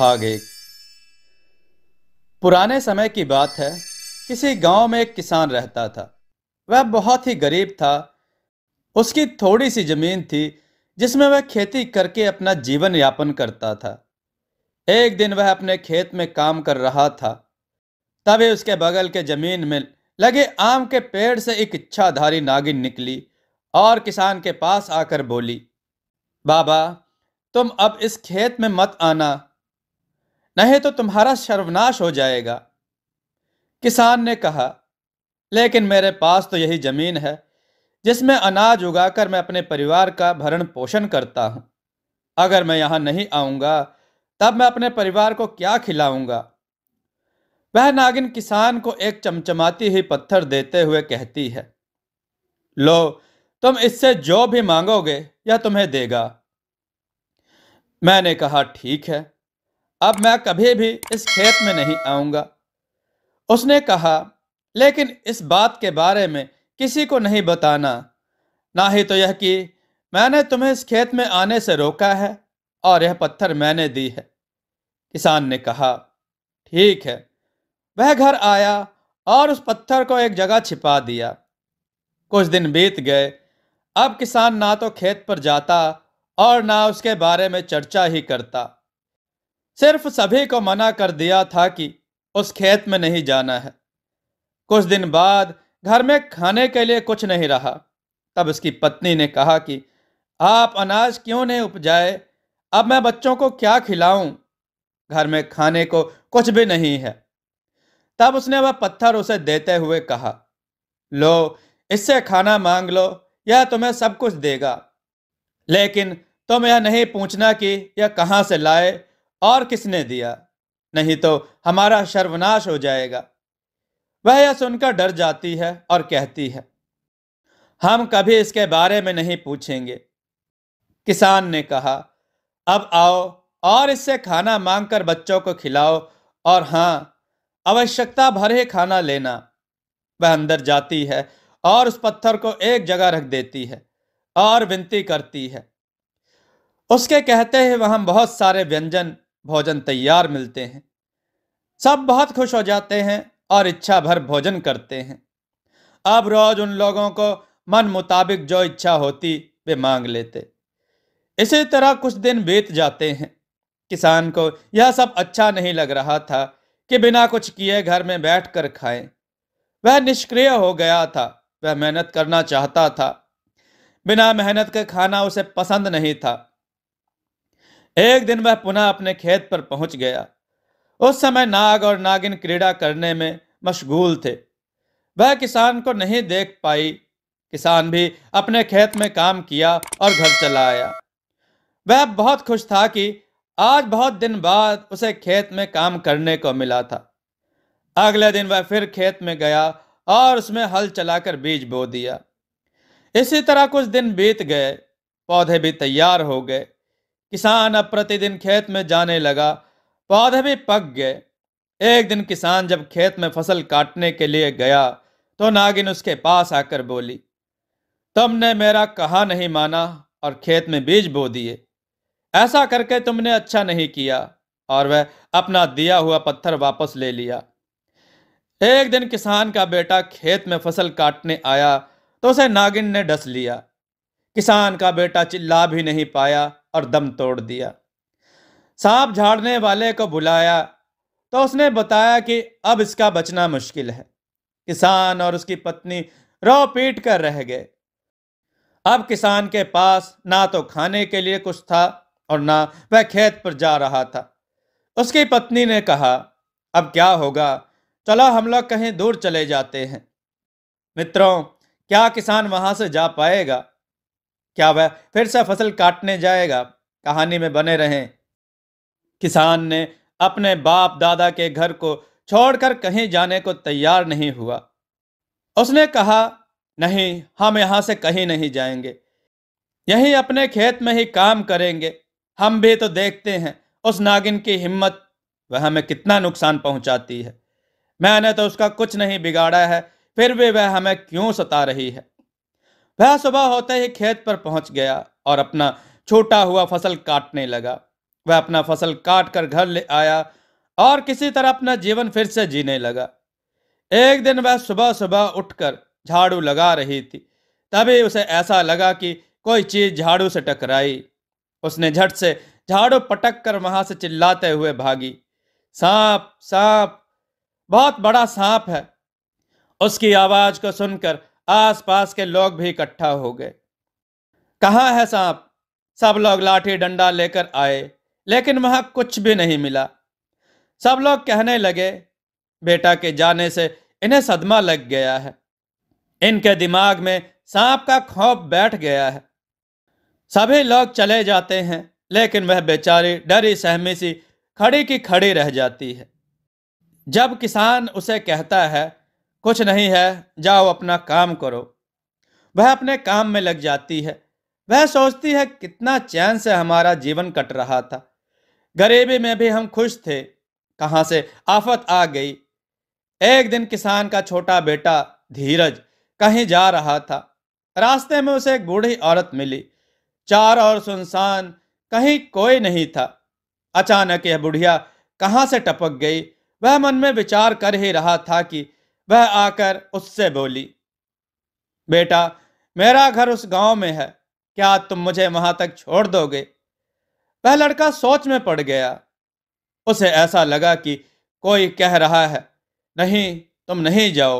भाग एक पुराने समय की बात है किसी गांव में एक किसान रहता था वह बहुत ही गरीब था उसकी थोड़ी सी जमीन थी जिसमें वह खेती करके अपना जीवन यापन करता था एक दिन वह अपने खेत में काम कर रहा था तभी उसके बगल के जमीन में लगे आम के पेड़ से एक इच्छाधारी नागिन निकली और किसान के पास आकर बोली बाबा तुम अब इस खेत में मत आना नहीं तो तुम्हारा सर्वनाश हो जाएगा किसान ने कहा लेकिन मेरे पास तो यही जमीन है जिसमें अनाज उगाकर मैं अपने परिवार का भरण पोषण करता हूं अगर मैं यहां नहीं आऊंगा तब मैं अपने परिवार को क्या खिलाऊंगा वह नागिन किसान को एक चमचमाती हुई पत्थर देते हुए कहती है लो तुम इससे जो भी मांगोगे यह तुम्हें देगा मैंने कहा ठीक है अब मैं कभी भी इस खेत में नहीं आऊँगा उसने कहा लेकिन इस बात के बारे में किसी को नहीं बताना ना ही तो यह कि मैंने तुम्हें इस खेत में आने से रोका है और यह पत्थर मैंने दी है किसान ने कहा ठीक है वह घर आया और उस पत्थर को एक जगह छिपा दिया कुछ दिन बीत गए अब किसान ना तो खेत पर जाता और ना उसके बारे में चर्चा ही करता सिर्फ सभी को मना कर दिया था कि उस खेत में नहीं जाना है कुछ दिन बाद घर में खाने के लिए कुछ नहीं रहा तब उसकी पत्नी ने कहा कि आप अनाज क्यों नहीं उपजाए अब मैं बच्चों को क्या खिलाऊं घर में खाने को कुछ भी नहीं है तब उसने वह पत्थर उसे देते हुए कहा लो इससे खाना मांग लो यह तुम्हें सब कुछ देगा लेकिन तुम यह नहीं पूछना कि यह कहाँ से लाए और किसने दिया नहीं तो हमारा सर्वनाश हो जाएगा वह यह सुनकर डर जाती है और कहती है हम कभी इसके बारे में नहीं पूछेंगे किसान ने कहा अब आओ और इससे खाना मांगकर बच्चों को खिलाओ और हाँ आवश्यकता भर ही खाना लेना वह अंदर जाती है और उस पत्थर को एक जगह रख देती है और विनती करती है उसके कहते ही वहां बहुत सारे व्यंजन भोजन तैयार मिलते हैं सब बहुत खुश हो जाते हैं और इच्छा भर भोजन करते हैं अब रोज उन लोगों को मन मुताबिक जो इच्छा होती वे मांग लेते इसी तरह कुछ दिन बीत जाते हैं किसान को यह सब अच्छा नहीं लग रहा था कि बिना कुछ किए घर में बैठ कर खाएं वह निष्क्रिय हो गया था वह मेहनत करना चाहता था बिना मेहनत के खाना उसे पसंद नहीं था एक दिन वह पुनः अपने खेत पर पहुंच गया उस समय नाग और नागिन क्रीड़ा करने में मशगूल थे वह किसान को नहीं देख पाई किसान भी अपने खेत में काम किया और घर चला आया वह बहुत खुश था कि आज बहुत दिन बाद उसे खेत में काम करने को मिला था अगले दिन वह फिर खेत में गया और उसमें हल चलाकर बीज बो दिया इसी तरह कुछ दिन बीत गए पौधे भी तैयार हो गए किसान अब प्रतिदिन खेत में जाने लगा पौधे भी पक गए एक दिन किसान जब खेत में फसल काटने के लिए गया तो नागिन उसके पास आकर बोली तुमने मेरा कहा नहीं माना और खेत में बीज बो दिए ऐसा करके तुमने अच्छा नहीं किया और वह अपना दिया हुआ पत्थर वापस ले लिया एक दिन किसान का बेटा खेत में फसल काटने आया तो उसे नागिन ने डस लिया किसान का बेटा चिल्ला भी नहीं पाया और दम तोड़ दिया सांप झाड़ने वाले को बुलाया तो उसने बताया कि अब इसका बचना मुश्किल है किसान और उसकी पत्नी रो पीट कर रह गए अब किसान के पास ना तो खाने के लिए कुछ था और ना वह खेत पर जा रहा था उसकी पत्नी ने कहा अब क्या होगा चलो हम लोग कहीं दूर चले जाते हैं मित्रों क्या किसान वहां से जा पाएगा क्या वह फिर से फसल काटने जाएगा कहानी में बने रहें किसान ने अपने बाप दादा के घर को छोड़कर कहीं जाने को तैयार नहीं हुआ उसने कहा नहीं हम यहां से कहीं नहीं जाएंगे यहीं अपने खेत में ही काम करेंगे हम भी तो देखते हैं उस नागिन की हिम्मत वह हमें कितना नुकसान पहुंचाती है मैंने तो उसका कुछ नहीं बिगाड़ा है फिर भी वह हमें क्यों सता रही है वह सुबह होते ही खेत पर पहुंच गया और अपना छोटा हुआ फसल काटने लगा वह अपना फसल काट कर घर ले आया और किसी तरह अपना जीवन फिर से जीने लगा एक दिन वह सुबह सुबह उठकर झाड़ू लगा रही थी तभी उसे ऐसा लगा कि कोई चीज झाड़ू से टकराई उसने झट से झाड़ू पटक कर वहां से चिल्लाते हुए भागी सांप सांप बहुत बड़ा सांप है उसकी आवाज को सुनकर आसपास के लोग भी इकट्ठा हो गए कहाँ है सांप सब लोग लाठी डंडा लेकर आए लेकिन वहां कुछ भी नहीं मिला सब लोग कहने लगे बेटा के जाने से इन्हें सदमा लग गया है इनके दिमाग में सांप का खौफ बैठ गया है सभी लोग चले जाते हैं लेकिन वह बेचारी डरी सहमी सी खड़ी की खड़ी रह जाती है जब किसान उसे कहता है कुछ नहीं है जाओ अपना काम करो वह अपने काम में लग जाती है वह सोचती है कितना चैन से हमारा जीवन कट रहा था गरीबी में भी हम खुश थे कहाँ से आफत आ गई एक दिन किसान का छोटा बेटा धीरज कहीं जा रहा था रास्ते में उसे एक बूढ़ी औरत मिली चार और सुनसान कहीं कोई नहीं था अचानक यह बुढ़िया कहाँ से टपक गई वह मन में विचार कर ही रहा था कि वह आकर उससे बोली बेटा मेरा घर उस गांव में है क्या तुम मुझे वहां तक छोड़ दोगे वह लड़का सोच में पड़ गया उसे ऐसा लगा कि कोई कह रहा है नहीं तुम नहीं जाओ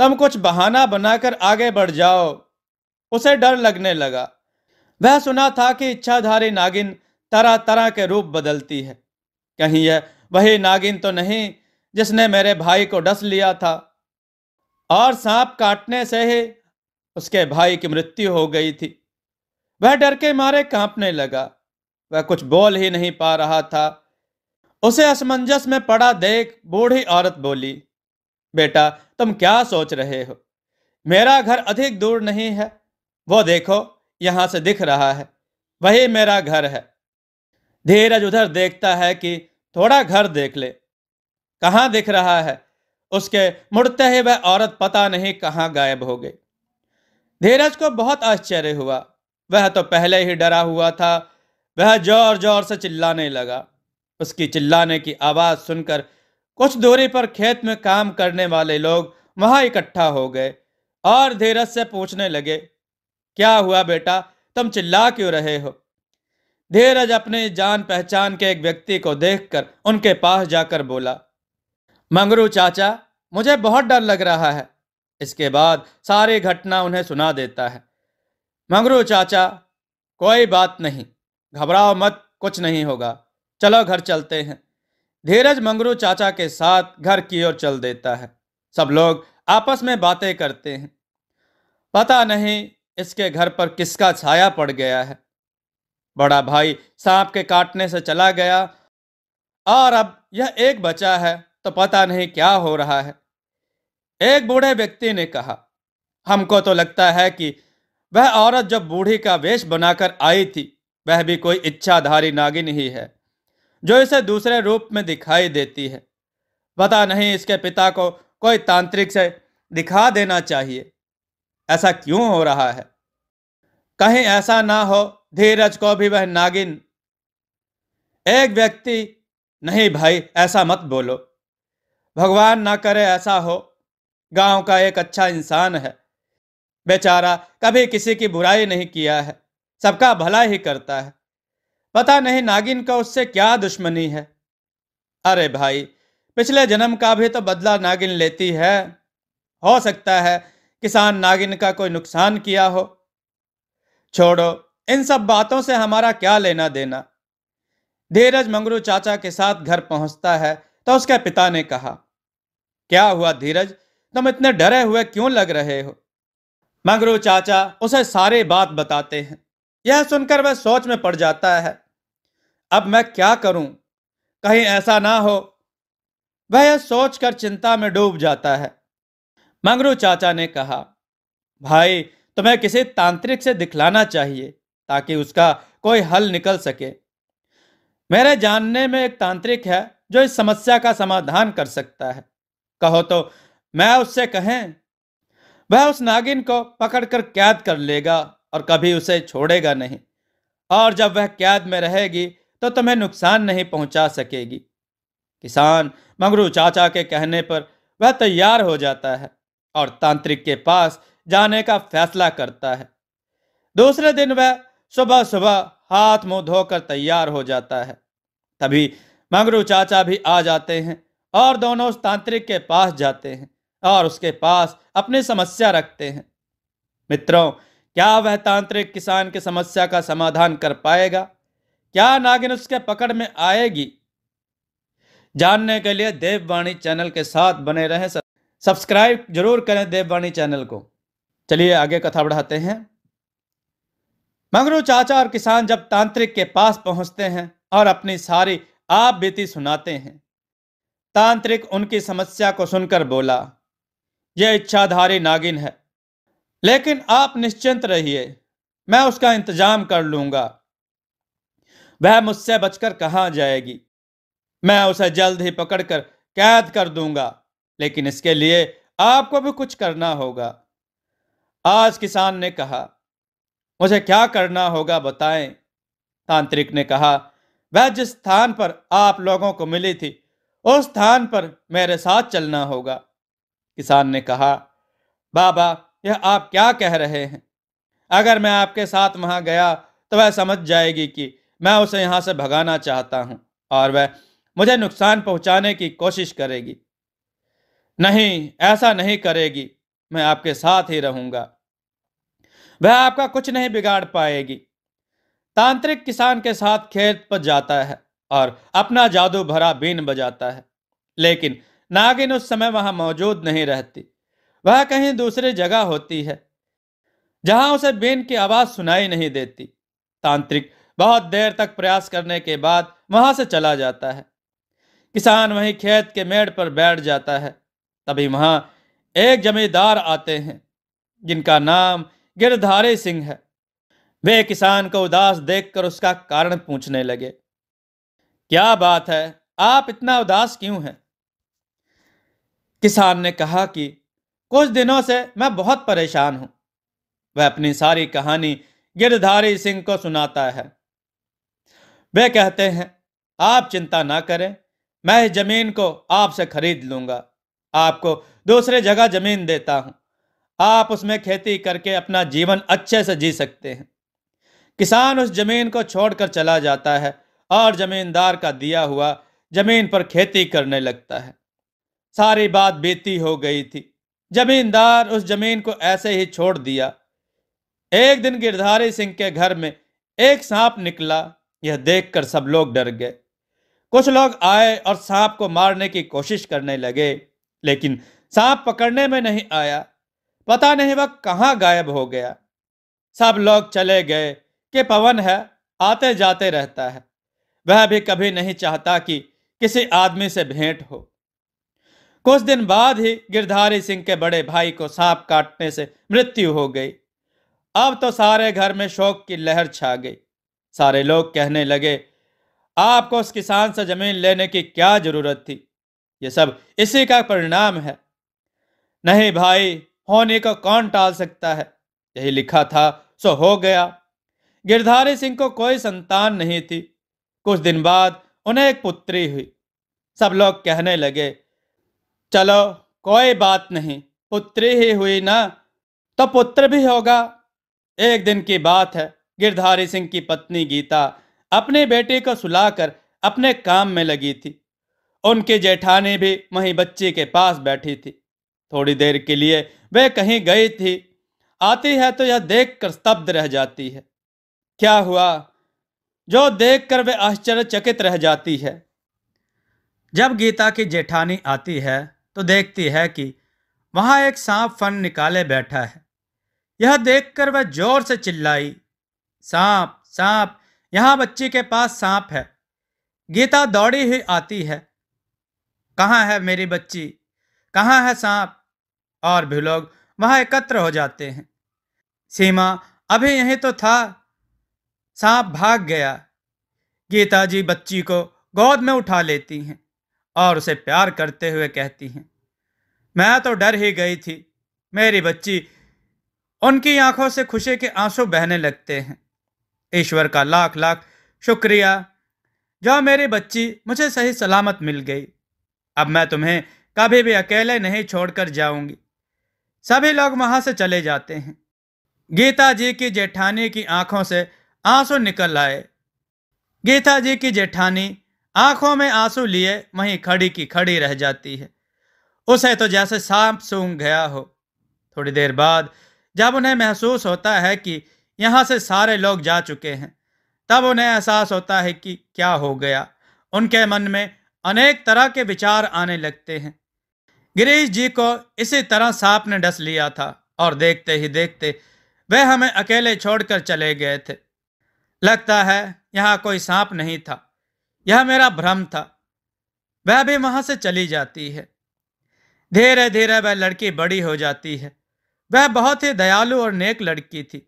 तुम कुछ बहाना बनाकर आगे बढ़ जाओ उसे डर लगने लगा वह सुना था कि इच्छाधारी नागिन तरह तरह के रूप बदलती है कहीं यह वही नागिन तो नहीं जिसने मेरे भाई को डस लिया था और सांप काटने से ही उसके भाई की मृत्यु हो गई थी वह डर के मारे कांपने लगा वह कुछ बोल ही नहीं पा रहा था उसे असमंजस में पड़ा देख बूढ़ी औरत बोली बेटा तुम क्या सोच रहे हो मेरा घर अधिक दूर नहीं है वो देखो यहां से दिख रहा है वही मेरा घर है धीरज उधर देखता है कि थोड़ा घर देख ले कहाँ दिख रहा है उसके मुड़ते ही वह औरत पता नहीं कहाँ गायब हो गई धीरज को बहुत आश्चर्य हुआ वह तो पहले ही डरा हुआ था वह जोर जोर से चिल्लाने लगा उसकी चिल्लाने की आवाज़ सुनकर कुछ दूरी पर खेत में काम करने वाले लोग वहां इकट्ठा हो गए और धीरज से पूछने लगे क्या हुआ बेटा तुम चिल्ला क्यों रहे हो धीरज अपने जान पहचान के एक व्यक्ति को देखकर उनके पास जाकर बोला मंगरू चाचा मुझे बहुत डर लग रहा है इसके बाद सारी घटना उन्हें सुना देता है मंगरू चाचा कोई बात नहीं घबराओ मत कुछ नहीं होगा चलो घर चलते हैं धीरज मंगरू चाचा के साथ घर की ओर चल देता है सब लोग आपस में बातें करते हैं पता नहीं इसके घर पर किसका छाया पड़ गया है बड़ा भाई सांप के काटने से चला गया और अब यह एक बचा है तो पता नहीं क्या हो रहा है एक बूढ़े व्यक्ति ने कहा हमको तो लगता है कि वह औरत जब बूढ़ी का वेश बनाकर आई थी वह भी कोई इच्छाधारी नागिन ही है जो इसे दूसरे रूप में दिखाई देती है पता नहीं इसके पिता को कोई तांत्रिक से दिखा देना चाहिए ऐसा क्यों हो रहा है कहीं ऐसा ना हो धीरज को भी वह नागिन एक व्यक्ति नहीं भाई ऐसा मत बोलो भगवान ना करे ऐसा हो गांव का एक अच्छा इंसान है बेचारा कभी किसी की बुराई नहीं किया है सबका भला ही करता है पता नहीं नागिन का उससे क्या दुश्मनी है अरे भाई पिछले जन्म का भी तो बदला नागिन लेती है हो सकता है किसान नागिन का कोई नुकसान किया हो छोड़ो इन सब बातों से हमारा क्या लेना देना धीरज मंगरू चाचा के साथ घर पहुंचता है तो उसके पिता ने कहा क्या हुआ धीरज तुम इतने डरे हुए क्यों लग रहे हो मगरू चाचा उसे सारे बात बताते हैं यह सुनकर वह सोच में पड़ जाता है अब मैं क्या करूं कहीं ऐसा ना हो वह यह सोचकर चिंता में डूब जाता है मंगरू चाचा ने कहा भाई तुम्हें किसी तांत्रिक से दिखलाना चाहिए ताकि उसका कोई हल निकल सके मेरे जानने में एक तांत्रिक है जो इस समस्या का समाधान कर सकता है कहो तो मैं उससे कहें वह उस नागिन को पकड़कर कैद कर लेगा और कभी उसे छोड़ेगा नहीं और जब वह कैद में रहेगी तो तुम्हें नुकसान नहीं पहुंचा सकेगी किसान मंगरू चाचा के कहने पर वह तैयार हो जाता है और तांत्रिक के पास जाने का फैसला करता है दूसरे दिन वह सुबह सुबह हाथ मुंह धोकर तैयार हो जाता है तभी मंगरू चाचा भी आ जाते हैं और दोनों उस तांत्रिक के पास जाते हैं और उसके पास अपनी समस्या रखते हैं मित्रों क्या वह तांत्रिक किसान की समस्या का समाधान कर पाएगा क्या नागिन उसके पकड़ में आएगी जानने के लिए देववाणी चैनल के साथ बने रहें सब्सक्राइब जरूर करें देववाणी चैनल को चलिए आगे कथा बढ़ाते हैं मगरू चाचा और किसान जब तांत्रिक के पास पहुंचते हैं और अपनी सारी आप बीती सुनाते हैं तांत्रिक उनकी समस्या को सुनकर बोला यह इच्छाधारी नागिन है लेकिन आप निश्चिंत रहिए मैं उसका इंतजाम कर लूंगा वह मुझसे बचकर कहाँ जाएगी मैं उसे जल्द ही पकड़कर कैद कर दूंगा लेकिन इसके लिए आपको भी कुछ करना होगा आज किसान ने कहा मुझे क्या करना होगा बताएं तांत्रिक ने कहा वह जिस स्थान पर आप लोगों को मिली थी उस स्थान पर मेरे साथ चलना होगा किसान ने कहा बाबा यह आप क्या कह रहे हैं अगर मैं आपके साथ वहां गया तो वह समझ जाएगी कि मैं उसे यहां से भगाना चाहता हूं और वह मुझे नुकसान पहुंचाने की कोशिश करेगी नहीं ऐसा नहीं करेगी मैं आपके साथ ही रहूंगा वह आपका कुछ नहीं बिगाड़ पाएगी तांत्रिक किसान के साथ खेत पर जाता है और अपना जादू भरा बीन बजाता है लेकिन नागिन उस समय वहां मौजूद नहीं रहती वह कहीं दूसरी जगह होती है जहां उसे बीन की आवाज सुनाई नहीं देती तांत्रिक बहुत देर तक प्रयास करने के बाद वहां से चला जाता है किसान वहीं खेत के मेड़ पर बैठ जाता है तभी वहां एक जमींदार आते हैं जिनका नाम गिरधारी सिंह है वे किसान को उदास देखकर उसका कारण पूछने लगे क्या बात है आप इतना उदास क्यों हैं किसान ने कहा कि कुछ दिनों से मैं बहुत परेशान हूं वह अपनी सारी कहानी गिरधारी सिंह को सुनाता है वे कहते हैं आप चिंता ना करें मैं इस जमीन को आपसे खरीद लूंगा आपको दूसरे जगह जमीन देता हूं आप उसमें खेती करके अपना जीवन अच्छे से जी सकते हैं किसान उस जमीन को छोड़कर चला जाता है और जमींदार का दिया हुआ जमीन पर खेती करने लगता है सारी बात बीती हो गई थी जमींदार उस जमीन को ऐसे ही छोड़ दिया एक दिन गिरधारी सिंह के घर में एक सांप निकला यह देखकर सब लोग डर गए कुछ लोग आए और सांप को मारने की कोशिश करने लगे लेकिन सांप पकड़ने में नहीं आया पता नहीं वह कहाँ गायब हो गया सब लोग चले गए कि पवन है आते जाते रहता है वह भी कभी नहीं चाहता कि किसी आदमी से भेंट हो कुछ दिन बाद ही गिरधारी सिंह के बड़े भाई को सांप काटने से मृत्यु हो गई अब तो सारे घर में शोक की लहर छा गई सारे लोग कहने लगे आपको उस किसान से जमीन लेने की क्या जरूरत थी ये सब इसी का परिणाम है नहीं भाई होने को कौन टाल सकता है यही लिखा था सो हो गया गिरधारी सिंह को कोई संतान नहीं थी कुछ दिन बाद उन्हें एक पुत्री हुई सब लोग कहने लगे चलो कोई बात नहीं पुत्री ही हुई ना तो पुत्र भी होगा एक दिन की बात है गिरधारी सिंह की पत्नी गीता अपने बेटे को सुलाकर अपने काम में लगी थी उनकी जेठानी भी वहीं बच्ची के पास बैठी थी थोड़ी देर के लिए वे कहीं गई थी आती है तो यह देख कर स्तब्ध रह जाती है क्या हुआ जो देखकर वे आश्चर्यचकित रह जाती है जब गीता की जेठानी आती है तो देखती है कि वहाँ एक सांप फन निकाले बैठा है यह देखकर वह जोर से चिल्लाई सांप सांप यहाँ बच्ची के पास सांप है गीता दौड़ी हुई आती है कहाँ है मेरी बच्ची कहाँ है सांप और भी लोग वहाँ एकत्र हो जाते हैं सीमा अभी यहीं तो था सांप भाग गया गीता जी बच्ची को गोद में उठा लेती हैं और उसे प्यार करते हुए कहती हैं मैं तो डर ही गई थी मेरी बच्ची उनकी आंखों से खुशी के आंसू बहने लगते हैं ईश्वर का लाख लाख शुक्रिया जो मेरी बच्ची मुझे सही सलामत मिल गई अब मैं तुम्हें कभी भी अकेले नहीं छोड़कर जाऊंगी सभी लोग वहां से चले जाते हैं गीता जी की जेठानी की आंखों से आंसू निकल आए गीता जी की जेठानी आंखों में आंसू लिए वहीं खड़ी की खड़ी रह जाती है उसे तो जैसे सांप सूंघ गया हो थोड़ी देर बाद जब उन्हें महसूस होता है कि यहाँ से सारे लोग जा चुके हैं तब उन्हें एहसास होता है कि क्या हो गया उनके मन में अनेक तरह के विचार आने लगते हैं गिरीश जी को इसी तरह सांप ने डस लिया था और देखते ही देखते वह हमें अकेले छोड़कर चले गए थे लगता है यहाँ कोई सांप नहीं था यह मेरा भ्रम था वह भी वहां से चली जाती है धीरे धीरे वह लड़की बड़ी हो जाती है वह बहुत ही दयालु और नेक लड़की थी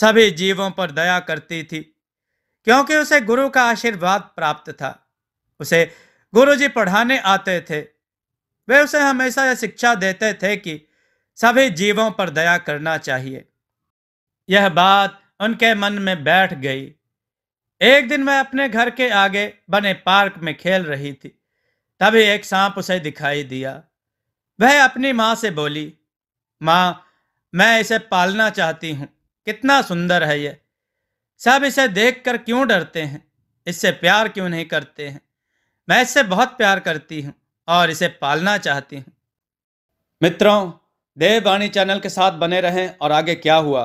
सभी जीवों पर दया करती थी क्योंकि उसे गुरु का आशीर्वाद प्राप्त था उसे गुरुजी पढ़ाने आते थे वे उसे हमेशा यह शिक्षा देते थे कि सभी जीवों पर दया करना चाहिए यह बात उनके मन में बैठ गई एक दिन मैं अपने घर के आगे बने पार्क में खेल रही थी तभी एक सांप उसे दिखाई दिया वह अपनी माँ से बोली माँ मैं इसे पालना चाहती हूँ कितना सुंदर है यह सब इसे देखकर क्यों डरते हैं इससे प्यार क्यों नहीं करते हैं मैं इससे बहुत प्यार करती हूँ और इसे पालना चाहती हूँ मित्रों देववाणी चैनल के साथ बने रहें और आगे क्या हुआ